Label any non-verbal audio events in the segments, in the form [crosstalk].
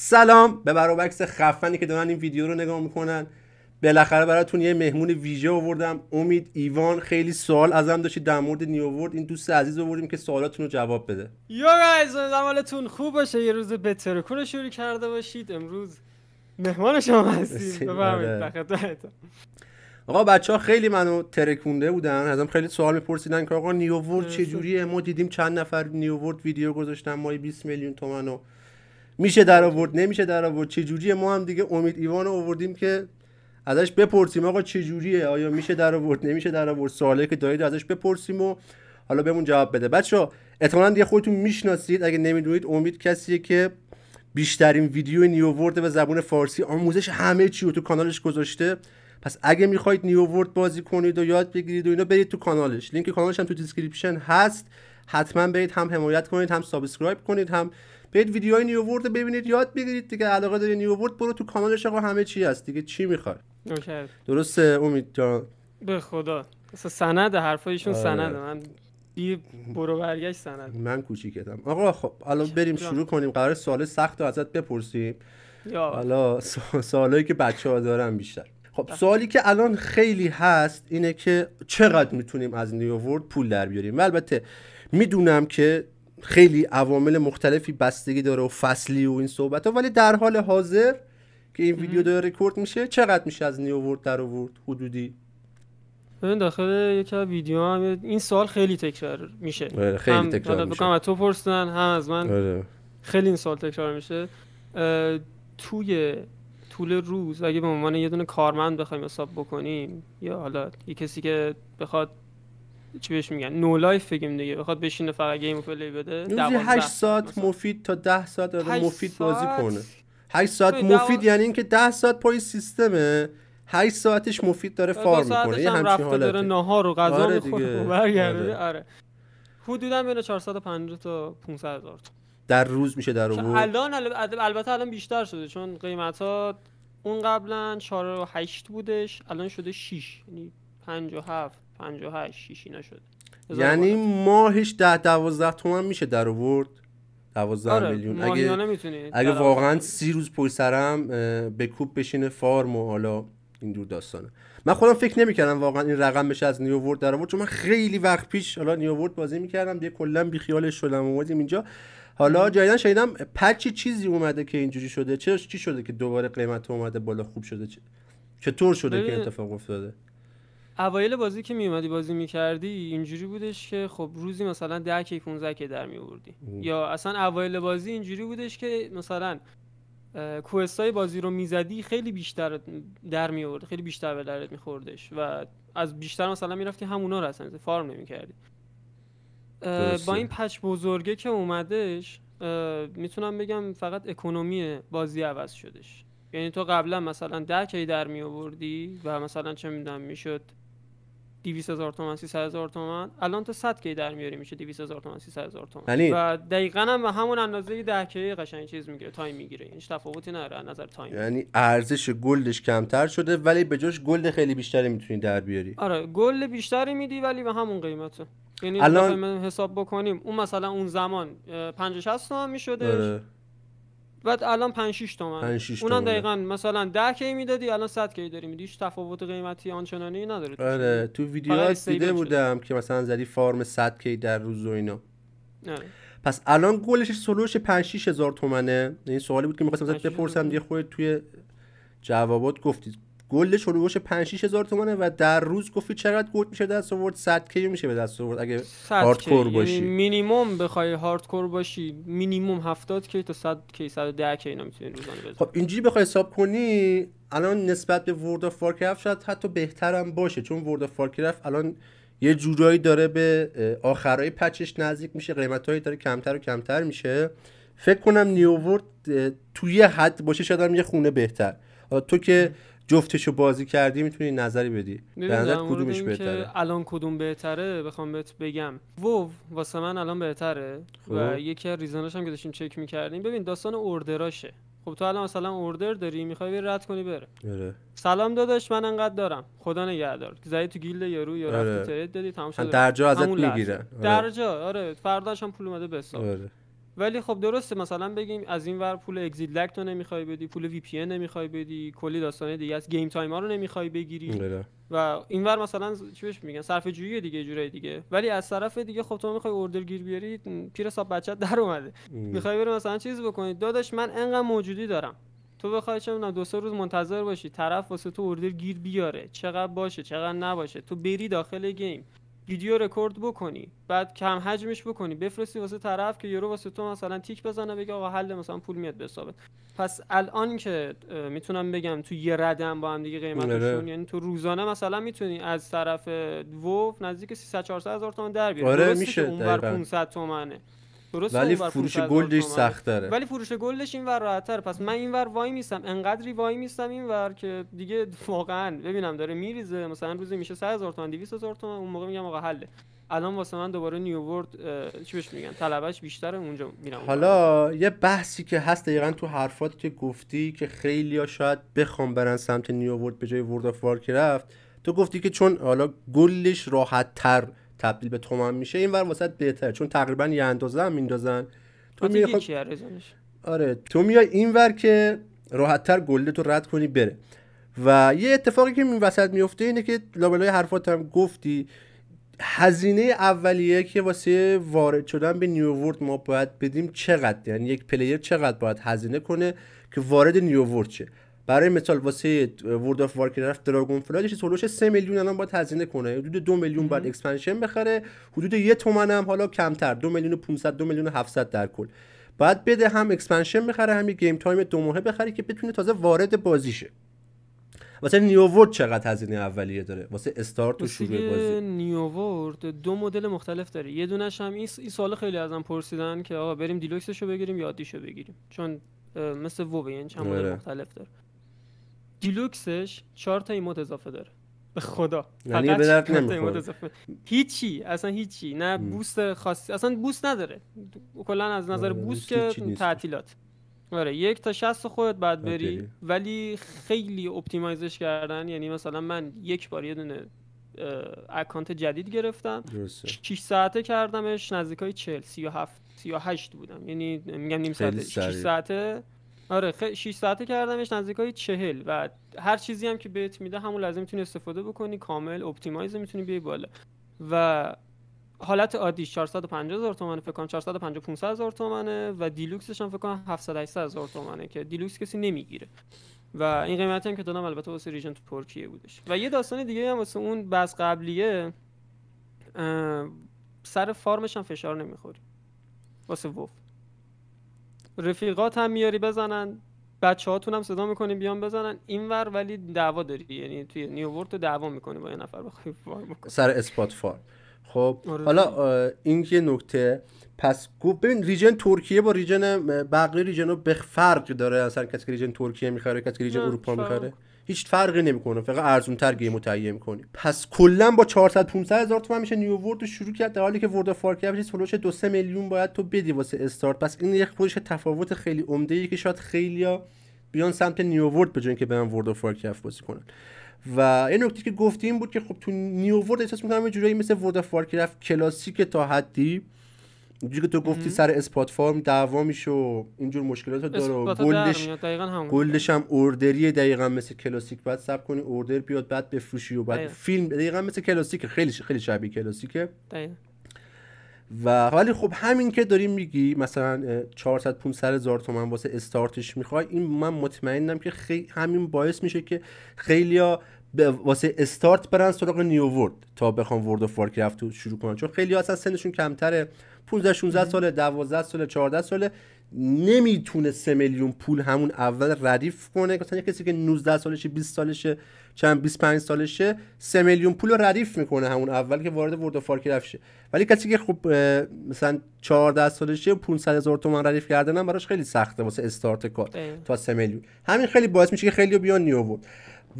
سلام به برابکس خفنی که دارن این ویدیو رو نگاه میکنن بالاخره براتون یه مهمون ویژه آوردم امید ایوان خیلی سوال ازم داشتید در مورد نیوورد این دوست عزیز آوردیم که سوالاتون رو جواب بده یا گایز حالتون خوب باشه یه روز بهتر کنه شروع کرده باشید امروز مهمان شما هستیم آقا بچه ها خیلی منو ترکونده بودن ازم خیلی سوال میپرسیدن که آقا نیوورد چجوریه ما دیدیم چند نفر نیوورد ویدیو گذاشتن مای 20 میلیون تومن و میشه در آورد نمیشه در آورد چه جوریه ما هم دیگه امید ایوان رو آوردیم که ازش بپرسیم آقا چه جوریه آیا میشه در آورد نمیشه در آورد سوالی که دارید ازش بپرسیم و حالا بهمون جواب بده بچا احتمالاً دیگه خودتون میشناسید اگه نمیدونید امید کسیه که بیشترین ویدیو نیوورد به زبون فارسی آموزش همه چی رو تو کانالش گذاشته پس اگه میخواید نیوورد بازی کنید و یاد بگیرید و اینا برید تو کانالش لینک کانالش هم تو دیسکریپشن هست حتما برید هم حمایت کنید هم سابسکرایب کنید هم برید ویدیوهای نیو ورد ببینید یاد بگیرید دیگه علاقه داری نیوورد برو تو کانالش آقا همه چی هست دیگه چی میخوای درسته امید جان به خدا سند حرفایشون آره. سند من بی برو برگشت سند من کوچیکتم آقا خب الان بریم شروع کنیم قرار سوال سخت رو ازت بپرسیم حالا سوالایی که بچه ها دارن بیشتر خب بله. سوالی که الان خیلی هست اینه که چقدر میتونیم از نیوورد پول در بیاریم البته میدونم که خیلی عوامل مختلفی بستگی داره و فصلی و این صحبت ها ولی در حال حاضر که این ویدیو داره رکورد میشه چقدر میشه از نیوورد در آورد حدودی ببین داخل یکی ویدیو هم این سال خیلی تکرار میشه آره، خیلی تکرار میشه هم از تو پرسیدن هم از من آره. خیلی این سال تکرار میشه توی طول روز اگه به عنوان یه دونه کارمند بخوایم حساب بکنیم یا حالا یه کسی که بخواد چی بهش میگن نو لایف بگیم دیگه بخواد بشینه فقط گیم پلی بده 8 ساعت مفید تا 10 ساعت آره مفید بازی کنه 8 ساعت مفید یعنی اینکه 10 ساعت پای سیستمه 8 ساعتش مفید داره فارم میکنه یه همچین حالته داره نهار و غذا آره میخوره [laughs] برگرده آره. آره حدودا بین 450 تا 500 هزار در روز میشه در روز الان البته الان بیشتر شده چون قیمتا اون قبلا 4 و 8 بودش الان شده 6 یعنی 5 58 6 اینا شد یعنی ماهش 10 12 تومن میشه در آورد 12 آره، میلیون اگه اگه واقعا سی روز پول سرم به کوب بشینه فارم و حالا این دور داستانه من خودم فکر نمیکردم واقعا این رقم بشه از نیوورد در آورد چون من خیلی وقت پیش حالا نیوورد بازی میکردم دیگه کلا بی خیالش شدم اومدیم اینجا حالا جایدن شنیدم پچی چیزی اومده که اینجوری شده چه چی شده که دوباره قیمت اومده بالا خوب شده چطور شده که اتفاق افتاده اوایل بازی که میومدی بازی میکردی اینجوری بودش که خب روزی مثلا ده کی 15 کی در میوردی یا اصلا اوایل بازی اینجوری بودش که مثلا های بازی رو میزدی خیلی بیشتر در میورد خیلی بیشتر به درت میخوردش و از بیشتر مثلا میرفتی همونا رو اصلا فارم نمیکردی با این پچ بزرگه که اومدش میتونم بگم فقط اکنومی بازی عوض شدش یعنی تو قبلا مثلا ده کی در می آوردی و مثلا چه میدونم میشد 200 هزار تومن 300 هزار تومن الان تو 100 کی در میاری میشه 200 هزار تومان 300 هزار علی. و دقیقاً هم همون اندازه 10 کی قشنگ چیز میگیره تایم میگیره یعنی هیچ تفاوتی نداره از نظر تایم یعنی ارزش گلدش کمتر شده ولی به جاش گلد خیلی بیشتری میتونی در بیاری آره گلد بیشتری میدی ولی به همون قیمته یعنی الان حساب بکنیم اون مثلا اون زمان 50 60 تومن میشدش بعد الان 5 6 تومن 5 اونم دقیقا مثلا 10 کی میدادی الان 100 کی داری میدی هیچ تفاوت قیمتی آنچنانی نداره آره تو ویدیو دیده بودم که مثلا زدی فارم 100 کی در روز و اینا آره. پس الان گلش سلوش 5 6 هزار تومنه این یعنی سوالی بود که می‌خواستم ازت بپرسم دیگه خودت توی جوابات گفتید گل شروع باشه 5 هزار تومانه و در روز گفتی چقدر گل میشه دست آورد 100 کی میشه به دست آورد اگه هاردکور یعنی باشی یعنی مینیمم بخوای هاردکور باشی مینیمم 70 کی تا 100 کی 110 کی اینا میتونی روزانه بزنی خب اینجوری بخوای حساب کنی الان نسبت به ورد اف وارکرافت شاید حتی بهترم باشه چون ورد اف وارکرافت الان یه جورایی داره به آخرای پچش نزدیک میشه قیمتهایی داره کمتر و کمتر میشه فکر کنم نیوورد توی حد باشه شاید یه خونه بهتر تو که جفتشو بازی کردی میتونی نظری بدی به نظر کدومش بهتره الان کدوم بهتره بخوام بهت بگم وو واسه من الان بهتره خب. و یکی از ریزناش هم که داشتیم چک میکردیم ببین داستان اوردراشه خب تو الان مثلا اوردر داری میخوای بری رد کنی بره اره. سلام داداش من انقدر دارم خدا نگهدار زدی تو گیلد یارو یا رفتی آره. ترید دادی تمام شده درجا ازت میگیرن آره. درجا آره فرداش هم پول اومده حساب ولی خب درسته مثلا بگیم از این ور پول اگزیت لگ تو نمیخوای بدی پول وی پی نمیخوای بدی کلی داستانه دیگه از گیم تایم ها رو نمیخوای بگیری بله. و این ور مثلا چی بهش میگن صرف جویی دیگه جورای دیگه ولی از طرف دیگه خب تو میخوای اوردر گیر بیاری پیر صاحب بچت در اومده میخوای بری مثلا چیز بکنی داداش من انقدر موجودی دارم تو بخوای چه میدونم دو سه روز منتظر باشی طرف واسه تو اوردر گیر بیاره چقدر باشه چقدر نباشه تو بری داخل گیم ویدیو رکورد بکنی بعد کم حجمش بکنی بفرستی واسه طرف که یورو واسه تو مثلا تیک بزنه بگه آقا حل مثلا پول میاد به پس الان که میتونم بگم تو یه هم با هم دیگه قیمتشون یعنی تو روزانه مثلا میتونی از طرف وو نزدیک 300 400 هزار تومان در بیاری آره میشه اونور 500 تومنه ولی فروش گلدش سختره ولی فروش گلدش اینور راحت‌تر پس من ور وای میستم انقدری وای میستم ور که دیگه واقعا ببینم داره میریزه مثلا روزی میشه 100 هزار تومن 200 هزار تومن اون موقع میگم آقا حله الان واسه من دوباره نیوورد چی بهش میگن طلبش بیشتره اونجا میرم حالا یه بحثی که هست دقیقا تو حرفات که گفتی که خیلی شاید بخوام برن سمت نیوورد به جای ورد آف وارکرافت تو گفتی که چون حالا گلش راحت تر تبدیل به تومن میشه این ور واسط بهتره چون تقریبا یه اندازه هم میندازن تو میای خود... آره تو میای این ور که راحتتر گلده تو رد کنی بره و یه اتفاقی که این وسط میفته اینه که لابلای حرفات هم گفتی هزینه اولیه که واسه وارد شدن به نیوورد ما باید بدیم چقدر یعنی یک پلیر چقدر باید هزینه کنه که وارد نیوورد شه برای مثال واسه ورد اف وارکرافت دراگون فلایدش سولوش 3 میلیون الان باید هزینه کنه حدود 2 میلیون بعد اکسپنشن بخره حدود 1 تومن هم حالا کمتر 2 میلیون و 500 2 میلیون و 700 در کل بعد بده هم اکسپنشن بخره هم گیم تایم دو ماهه بخره که بتونه تازه وارد بازی بازیشه واسه نیوورد چقدر هزینه اولیه داره واسه استارت و شروع بازی نیوورد دو مدل مختلف داره یه دونش هم این ای سوال خیلی ازم پرسیدن که آقا بریم دیلوکسشو بگیریم یا عادیشو بگیریم چون مثل وو یعنی چند مدل آره. مختلف داره دیلوکسش چهار تا ایموت اضافه داره به خدا یعنی به درد نمیخوره هیچی اصلا هیچی نه بوست خاصی اصلا بوست نداره کلا از نظر آره، بوست که تعطیلات آره یک تا 60 خودت بعد بری ولی خیلی اپتیمایزش کردن یعنی مثلا من یک بار یه دونه اکانت جدید گرفتم 6 ساعته کردمش نزدیکای های 40 37 38 بودم یعنی میگم نیم ساعته 6 ساعته آره 6 ساعته کردمش نزدیکای 40 و هر چیزی هم که بهت میده همون لازم میتونی استفاده بکنی کامل اپتیمایز میتونی بیای بالا و حالت عادی 450 هزار تومانه فکر کنم 450 500 هزار تومانه و دیلوکسش هم فکر کنم 700 800 هزار تومانه که دیلوکس کسی نمیگیره و این قیمتی هم که دادم البته واسه تو ترکیه بودش و یه داستان دیگه هم واسه اون بس قبلیه سر فارمش هم فشار نمیخوری واسه وف رفیقات هم میاری بزنن بچه هاتون هم صدا میکنی بیان بزنن اینور ولی دعوا داری یعنی توی نیوورد تو دعوا میکنی با یه نفر بخوای سر اسپات فار. خب آره. حالا این یه نکته پس گفت ببین ریجن ترکیه با ریژن بقیه ریجن به فرق داره اصلا کسی که ریجن ترکیه میخره کسی که ریجن اروپا میخره هیچ فرقی نمیکنه فقط ارزون تر گیم تهیه میکنی پس کلا با 400 500 هزار تومن میشه نیو ورد شروع کرد در حالی که ورد اف وارکرافت فلوش 2 3 میلیون باید تو بدی واسه استارت پس این یک خودش تفاوت خیلی عمده ای که شاید خیلیا بیان سمت نیو ورد به جای اینکه برن ورد اف وارکرافت بازی کنن و یه نکته که گفتیم بود که خب تو نیو ورد احساس میکنم یه جورایی مثل ورد اف وارکرافت کلاسیک تا حدی اینجوری که تو گفتی سر اسپات فارم دعوا میشه و اینجور مشکلات رو داره گلدش گلدش هم اوردریه دقیقا مثل کلاسیک بعد سب کنی اوردر بیاد بعد بفروشی و بعد فیلم دقیقا مثل کلاسیک خیلی خیلی شبیه کلاسیکه و ولی خب همین که داریم میگی مثلا 400 500 هزار تومن واسه استارتش میخوای این من مطمئنم که همین باعث میشه که خیلیا واسه استارت برن سراغ نیو ورد تا بخوام ورد اف وارکرافت رو شروع کنن چون خیلی اصلا سنشون کمتره 15 16 ساله 12 ساله 14 ساله نمیتونه 3 میلیون پول همون اول ردیف کنه مثلا کسی که 19 سالشه 20 سالشه چند 25 سالشه 3 میلیون پول رو ردیف میکنه همون اول که وارد ورد فارکرافت شه ولی کسی که خب مثلا 14 سالشه 500 هزار تومان ردیف کردنم براش خیلی سخته واسه استارت کار تا 3 میلیون همین خیلی باعث میشه که خیلی بیان نیو ورد.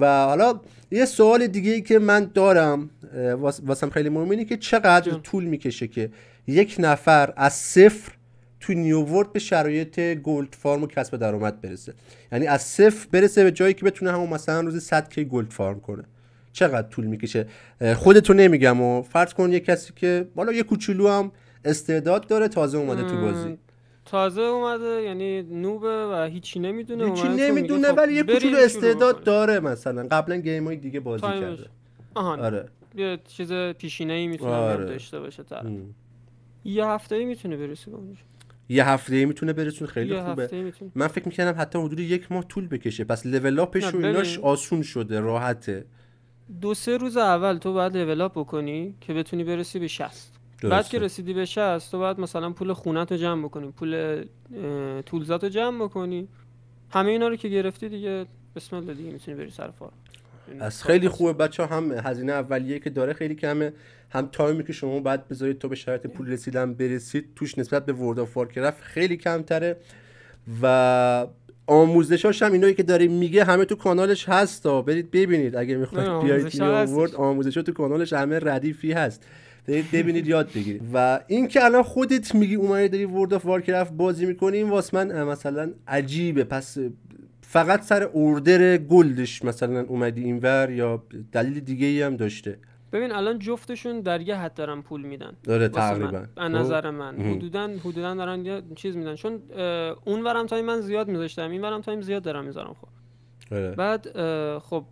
و حالا یه سوال دیگه ای که من دارم واسم خیلی مهم اینه که چقدر طول میکشه که یک نفر از صفر تو نیوورد به شرایط گلد فارم و کسب درآمد برسه یعنی از صفر برسه به جایی که بتونه همون مثلا روزی 100 کی گلد فارم کنه چقدر طول میکشه خودتو نمیگم و فرض کن یه کسی که بالا یه کوچولو هم استعداد داره تازه اومده تو بازی تازه اومده یعنی نوبه و هیچی نمیدونه هیچی نمیدونه خب ولی یه کوچولو استعداد داره مثلا قبلا گیم دیگه بازی کرده آهان. آره یه چیز پیشینه ای میتونه آره. داشته باشه تا یه هفته ای میتونه برسه به یه هفته ای میتونه برسون خیلی خوبه من فکر میکنم حتی حدود یک ماه طول بکشه پس لول اپش و ایناش آسون شده راحته دو سه روز اول تو باید لول اپ بکنی که بتونی برسی به 60 بعد که رسیدی بشه 60 تو باید مثلا پول خونت رو جمع بکنی پول تولزات رو جمع بکنی همه اینا رو که گرفتی دیگه بسم الله دیگه میتونی بری سر فارم از خیلی خوبه بچه هم هزینه اولیه که داره خیلی کمه هم تایمی که شما باید بذارید تو به شرط پول رسیدن برسید توش نسبت به ورد آف رفت خیلی کمتره و آموزشاش هم اینایی که داره میگه همه تو کانالش هست تا برید ببینید اگه میخواید بیاید ورد تو کانالش همه ردیفی هست ببینید یاد بگیرید و این که الان خودت میگی اومدی داری ورد آف وارکرافت بازی میکنی این واسه من مثلا عجیبه پس فقط سر اوردر گلدش مثلا اومدی اینور یا دلیل دیگه ای هم داشته ببین الان جفتشون در یه حد دارن پول میدن داره تقریبا از نظر خب. من حدودا حدودا دارن یه چیز میدن چون اونورم ورم تایم من زیاد میذاشتم اینورم ورم تایم زیاد دارم میذارم خب آره. بعد خب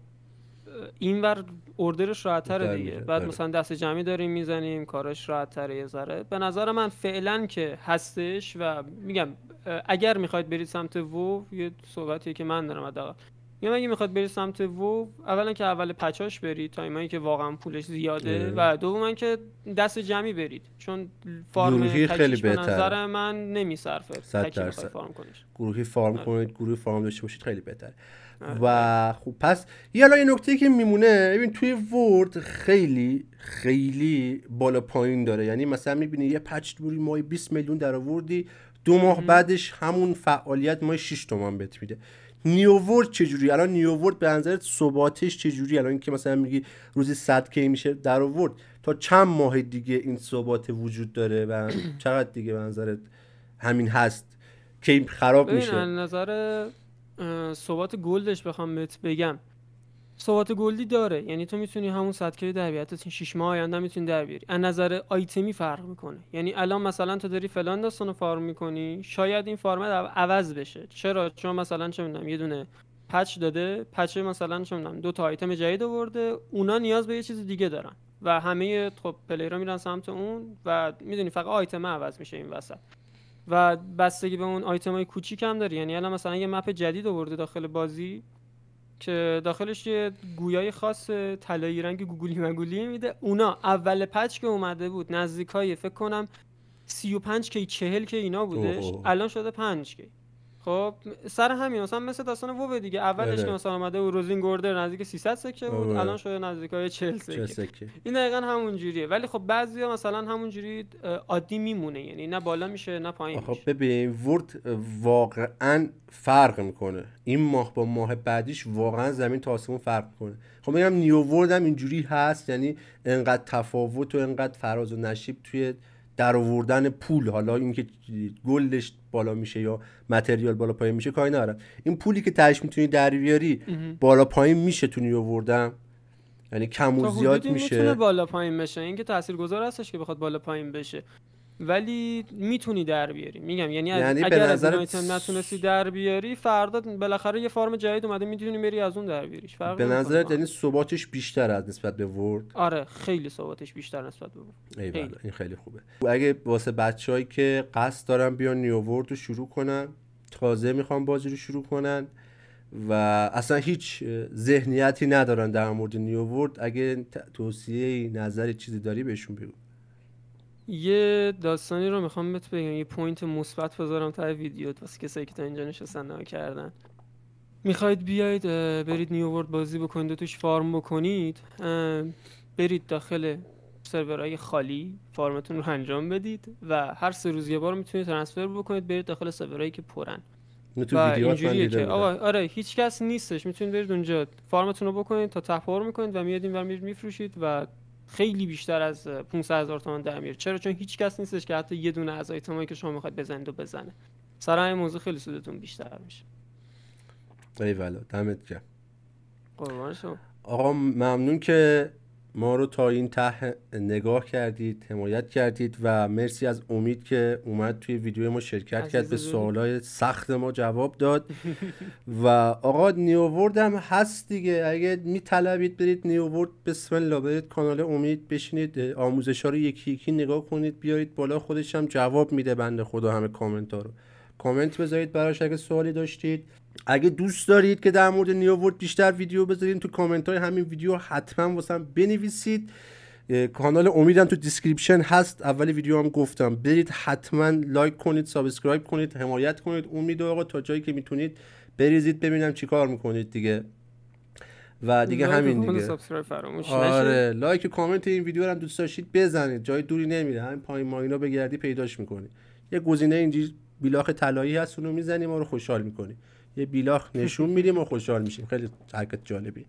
اینور اردرش تره دیگه بعد مثلا دست جمعی داریم میزنیم کارش راحت‌تره یه ذره به نظر من فعلا که هستش و میگم اگر میخواید برید سمت وو یه صحبتی که من دارم حداقل یا اگه میخواد بری سمت وو اولا که اول پچاش برید تایمایی که واقعا پولش زیاده اه. و دوم که دست جمعی برید چون فارم خیلی به نظر من نمیصرفه درصد فارم کنش گروهی فارم آه. کنید گروهی فارم داشته باشید خیلی بهتر. آره. و خب پس یه الان نکته ای که میمونه ببین توی ورد خیلی خیلی بالا پایین داره یعنی مثلا میبینی یه پچ دوری مای 20 میلیون در آوردی دو ماه بعدش همون فعالیت ما 6 تومن بهت میده نیوورد چجوری الان نیوورد به نظرت ثباتش چجوری الان اینکه مثلا میگی روزی 100 کی میشه در آورد تا چند ماه دیگه این ثبات وجود داره و [clears throat] چقدر دیگه به نظرت همین هست کی خراب میشه نظر ثبات گلدش بخوام بهت بگم ثبات گلدی داره یعنی تو میتونی همون 100 کیلو در 6 ماه آینده میتونی در بیاری از نظر آیتمی فرق میکنه یعنی الان مثلا تو داری فلان رو فارم میکنی شاید این فارمت عوض بشه چرا چون مثلا چه میدونم یه دونه پچ داده پچ مثلا چه میدونم دو تا آیتم جدید آورده اونا نیاز به یه چیز دیگه دارن و همه خب پلیرها میرن سمت اون و میدونی فقط آیتم عوض میشه این وسط و بستگی به اون آیتم های کوچیک هم یعنی الان مثلا یه مپ جدید آورده داخل بازی که داخلش یه گویای خاص طلایی رنگ گوگولی مگولی میده اونا اول پچ که اومده بود نزدیکای فکر کنم 35 کی 40 کی اینا بودش اوه. الان شده 5 کی خب سر همین مثلا مثل داستان وو دیگه اولش آره. که مثلا اومده و روزین گوردر نزدیک 300 سکه بود آره. الان شده نزدیک 40 سکه. سکه این دقیقا همون جوریه ولی خب بعضیا مثلا همون جوری عادی میمونه یعنی نه بالا میشه نه پایین خب ببین ورد واقعا فرق میکنه این ماه با ماه بعدیش واقعا زمین تا آسمون فرق میکنه خب میگم نیو ورد هم اینجوری هست یعنی انقدر تفاوت و انقدر فراز و نشیب توی در آوردن پول حالا اینکه گلش بالا میشه یا متریال بالا پایین میشه کاری ندارم این پولی که تهش میتونی در بیاری بالا پایین میشه تونی آوردم یعنی کم و زیاد میشه بالا پایین بشه اینکه تاثیرگذار هستش که بخواد بالا پایین بشه ولی میتونی در بیاری میگم یعنی, یعنی اگر از نظر... نتونستی در بیاری فردا بالاخره یه فرم جدید اومده میتونی بری از اون در بیاریش به نظرت یعنی ثباتش بیشتر از نسبت به ورد آره خیلی ثباتش بیشتر نسبت به ورد ای بله، خیلی. این خیلی خوبه اگه واسه بچه‌ای که قصد دارن بیان نیو ورد رو شروع کنن تازه میخوان بازی رو شروع کنن و اصلا هیچ ذهنیتی ندارن در مورد نیو ورد اگه توصیه نظر چیزی داری بهشون بگو یه داستانی رو میخوام بهت بگم یه پوینت مثبت بذارم تا ویدیو واسه کسایی که تا اینجا نشستن کردن میخواید بیاید برید نیو ورد بازی بکنید و توش فارم بکنید برید داخل سرورهای خالی فارمتون رو انجام بدید و هر سه روز یه بار میتونید ترنسفر بکنید برید داخل سرورهایی که پرن تو و اینجوریه که آقا آره هیچ کس نیستش میتونید برید اونجا فارمتون رو بکنید تا تپور میکنید و میادین و میفروشید و خیلی بیشتر از 500 هزار تومان در میاره چرا چون هیچ کس نیستش که حتی یه دونه از آیتمایی که شما میخواید بزنید و بزنه سر این موضوع خیلی سودتون بیشتر میشه ای والا دمت گرم قربان شما آقا ممنون که ما رو تا این ته نگاه کردید حمایت کردید و مرسی از امید که اومد توی ویدیو ما شرکت کرد به سوالای سخت ما جواب داد و آقا نیوورد هم هست دیگه اگه میطلبید برید نیوورد بسم الله برید کانال امید بشینید آموزش ها رو یکی یکی نگاه کنید بیایید بالا خودش هم جواب میده بنده خدا همه کامنت ها رو کامنت بذارید براش اگه سوالی داشتید اگه دوست دارید که در مورد نیوورد بیشتر ویدیو بذارین تو کامنت های همین ویدیو حتما واسم بنویسید کانال امیدم تو دیسکریپشن هست اول ویدیو هم گفتم برید حتما لایک کنید سابسکرایب کنید حمایت کنید امید آقا تا جایی که میتونید بریزید ببینم چیکار میکنید دیگه و دیگه همین دیگه آره لایک و کامنت این ویدیو رو هم دوست داشتید بزنید جای دوری نمیره همین پایین ماینا بگردی پیداش میکنی یه گزینه اینجوری بیلاخ طلایی هست اونو میزنی ما رو خوشحال میکنی یه بیلاخ نشون میدیم و خوشحال میشیم خیلی حرکت جالبی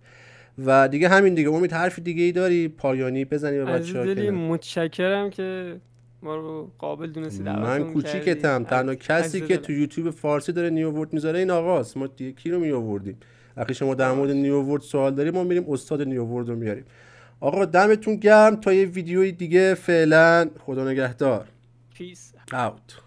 و دیگه همین دیگه امید حرف دیگه ای داری پایانی بزنی به بچه‌ها متشکرم که ما رو قابل دونستی من کوچیکتم تنها کسی که تو یوتیوب فارسی داره نیوورد میذاره این آقاست ما دیگه کی رو میآوردیم اخی شما در مورد نیوورد سوال داریم ما میریم استاد نیوورد رو میاریم آقا دمتون گرم تا یه ویدیوی دیگه فعلا خدا نگهدار پیس اوت